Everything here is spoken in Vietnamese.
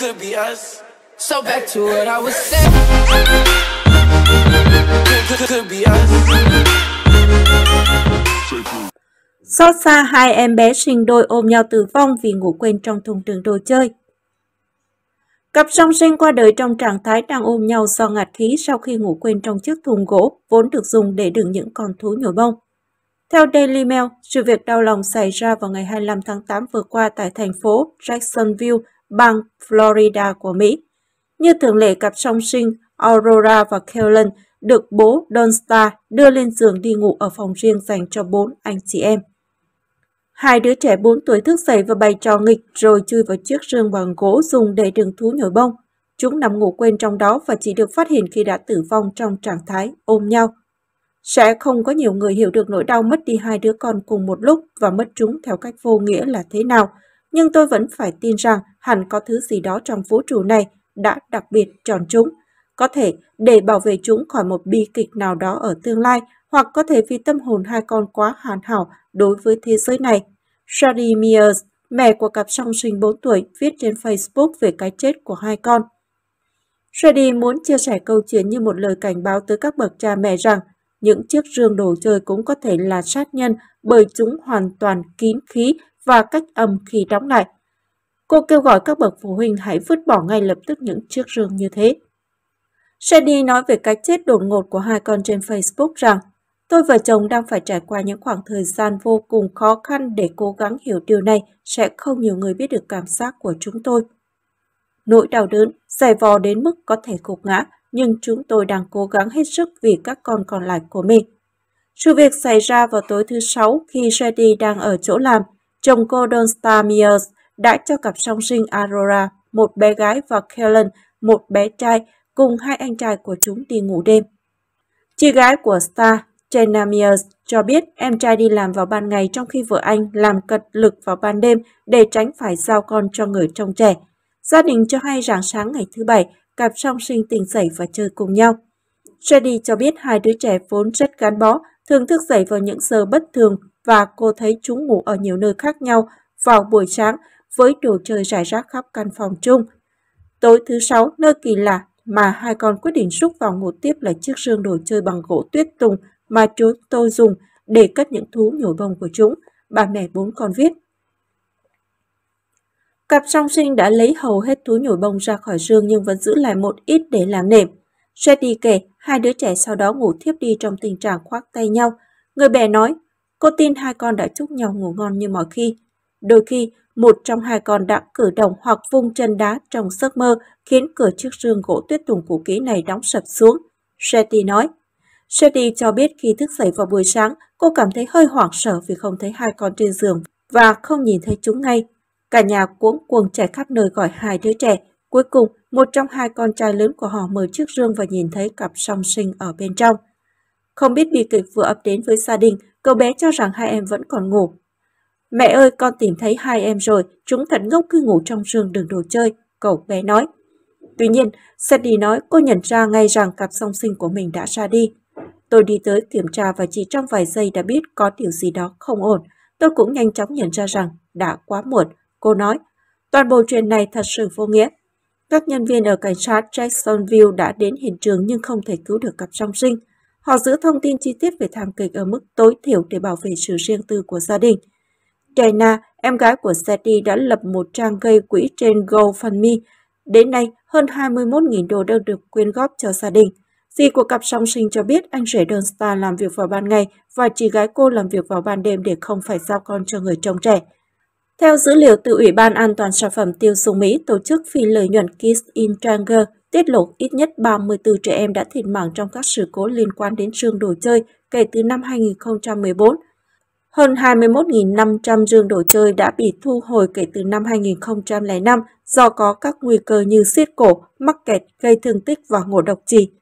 could be us. So back to what I was saying. Could, could be us. Xót xa hai em bé sinh đôi ôm nhau tử vong vì ngủ quên trong thùng trường đồ chơi. Cặp song sinh qua đời trong trạng thái đang ôm nhau do ngạt khí sau khi ngủ quên trong chiếc thùng gỗ vốn được dùng để đựng những con thú nhồi bông. Theo Daily Mail, sự việc đau lòng xảy ra vào ngày 25 tháng 8 vừa qua tại thành phố Jacksonville, bang Florida của Mỹ. Như thường lệ, cặp song sinh Aurora và Kellen được bố Don Star đưa lên giường đi ngủ ở phòng riêng dành cho bốn anh chị em. Hai đứa trẻ 4 tuổi thức dậy và bày trò nghịch rồi chui vào chiếc rương bằng gỗ dùng để đựng thú nhồi bông. Chúng nằm ngủ quên trong đó và chỉ được phát hiện khi đã tử vong trong trạng thái ôm nhau. Sẽ không có nhiều người hiểu được nỗi đau mất đi hai đứa con cùng một lúc và mất chúng theo cách vô nghĩa là thế nào – nhưng tôi vẫn phải tin rằng hẳn có thứ gì đó trong vũ trụ này đã đặc biệt chọn chúng. Có thể để bảo vệ chúng khỏi một bi kịch nào đó ở tương lai, hoặc có thể vì tâm hồn hai con quá hoàn hảo đối với thế giới này. Shadi Mears, mẹ của cặp song sinh 4 tuổi, viết trên Facebook về cái chết của hai con. Shadi muốn chia sẻ câu chuyện như một lời cảnh báo tới các bậc cha mẹ rằng những chiếc rương đồ chơi cũng có thể là sát nhân bởi chúng hoàn toàn kín khí và cách âm khi đóng lại. Cô kêu gọi các bậc phụ huynh hãy vứt bỏ ngay lập tức những chiếc rương như thế. Shady nói về cái chết đột ngột của hai con trên Facebook rằng Tôi và chồng đang phải trải qua những khoảng thời gian vô cùng khó khăn để cố gắng hiểu điều này sẽ không nhiều người biết được cảm giác của chúng tôi. Nỗi đau đớn, dày vò đến mức có thể gục ngã, nhưng chúng tôi đang cố gắng hết sức vì các con còn lại của mình. Sự việc xảy ra vào tối thứ Sáu khi Shady đang ở chỗ làm chồng cô Gordon Stamires đã cho cặp song sinh Aurora, một bé gái và Kellen, một bé trai, cùng hai anh trai của chúng đi ngủ đêm. Chị gái của Star, Jenna Mears, cho biết em trai đi làm vào ban ngày trong khi vợ anh làm cật lực vào ban đêm để tránh phải giao con cho người trông trẻ. Gia đình cho hay rạng sáng ngày thứ Bảy, cặp song sinh tỉnh dậy và chơi cùng nhau. Shady cho biết hai đứa trẻ vốn rất gắn bó, thường thức dậy vào những giờ bất thường và cô thấy chúng ngủ ở nhiều nơi khác nhau vào buổi sáng với đồ chơi rải rác khắp căn phòng chung. Tối thứ sáu, nơi kỳ lạ mà hai con quyết định rút vào ngủ tiếp là chiếc rương đồ chơi bằng gỗ tuyết tùng mà chú tôi dùng để cất những thú nhồi bông của chúng, bà mẹ bốn con viết. Cặp song sinh đã lấy hầu hết thú nhồi bông ra khỏi rương nhưng vẫn giữ lại một ít để làm nệm. Jetty kể, hai đứa trẻ sau đó ngủ thiếp đi trong tình trạng khoác tay nhau. Người bè nói, Cô tin hai con đã chúc nhau ngủ ngon như mọi khi. Đôi khi, một trong hai con đã cử động hoặc vung chân đá trong giấc mơ khiến cửa chiếc rương gỗ tuyết tùng cũ kỹ này đóng sập xuống. Shetty nói. Shetty cho biết khi thức dậy vào buổi sáng, cô cảm thấy hơi hoảng sợ vì không thấy hai con trên giường và không nhìn thấy chúng ngay. Cả nhà cuống cuồng chạy khắp nơi gọi hai đứa trẻ. Cuối cùng, một trong hai con trai lớn của họ mở chiếc rương và nhìn thấy cặp song sinh ở bên trong. Không biết bi kịch vừa ập đến với gia đình, cậu bé cho rằng hai em vẫn còn ngủ. Mẹ ơi, con tìm thấy hai em rồi, chúng thật ngốc cứ ngủ trong giường đường đồ chơi, cậu bé nói. Tuy nhiên, Sandy nói cô nhận ra ngay rằng cặp song sinh của mình đã ra đi. Tôi đi tới kiểm tra và chỉ trong vài giây đã biết có điều gì đó không ổn. Tôi cũng nhanh chóng nhận ra rằng đã quá muộn. Cô nói, toàn bộ chuyện này thật sự vô nghĩa. Các nhân viên ở cảnh sát Jacksonville đã đến hiện trường nhưng không thể cứu được cặp song sinh. Họ giữ thông tin chi tiết về thảm kịch ở mức tối thiểu để bảo vệ sự riêng tư của gia đình. Diana, em gái của Sadie đã lập một trang gây quỹ trên GoFundMe. Đến nay, hơn 21.000 đô đang được quyên góp cho gia đình. Dì của cặp song sinh cho biết anh rể đơn star làm việc vào ban ngày và chị gái cô làm việc vào ban đêm để không phải giao con cho người trông trẻ. Theo dữ liệu từ Ủy ban An toàn Sản phẩm Tiêu dùng Mỹ, tổ chức phi lợi nhuận Kiss in Tranger tiết lộ ít nhất 34 trẻ em đã thiệt mạng trong các sự cố liên quan đến sương đồ chơi kể từ năm 2014. Hơn 21.500 giường đồ chơi đã bị thu hồi kể từ năm 2005 do có các nguy cơ như siết cổ, mắc kẹt, gây thương tích và ngộ độc trì.